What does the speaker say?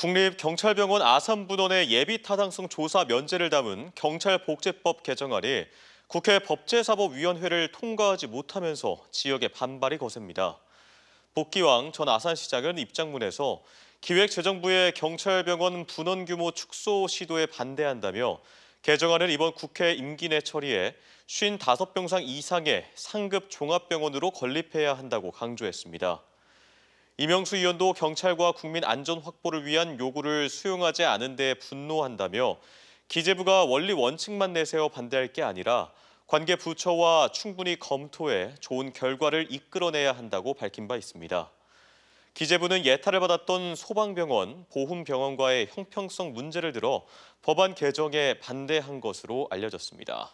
국립경찰병원 아산분원의 예비타당성 조사 면제를 담은 경찰복제법 개정안이 국회 법제사법위원회를 통과하지 못하면서 지역의 반발이 거셉니다. 복귀왕 전 아산시장은 입장문에서 기획재정부의 경찰병원 분원 규모 축소 시도에 반대한다며 개정안을 이번 국회 임기 내 처리해 55병상 이상의 상급 종합병원으로 건립해야 한다고 강조했습니다. 이명수 의원도 경찰과 국민 안전 확보를 위한 요구를 수용하지 않은 데 분노한다며 기재부가 원리 원칙만 내세워 반대할 게 아니라 관계 부처와 충분히 검토해 좋은 결과를 이끌어내야 한다고 밝힌 바 있습니다. 기재부는 예타를 받았던 소방병원, 보훈병원과의 형평성 문제를 들어 법안 개정에 반대한 것으로 알려졌습니다.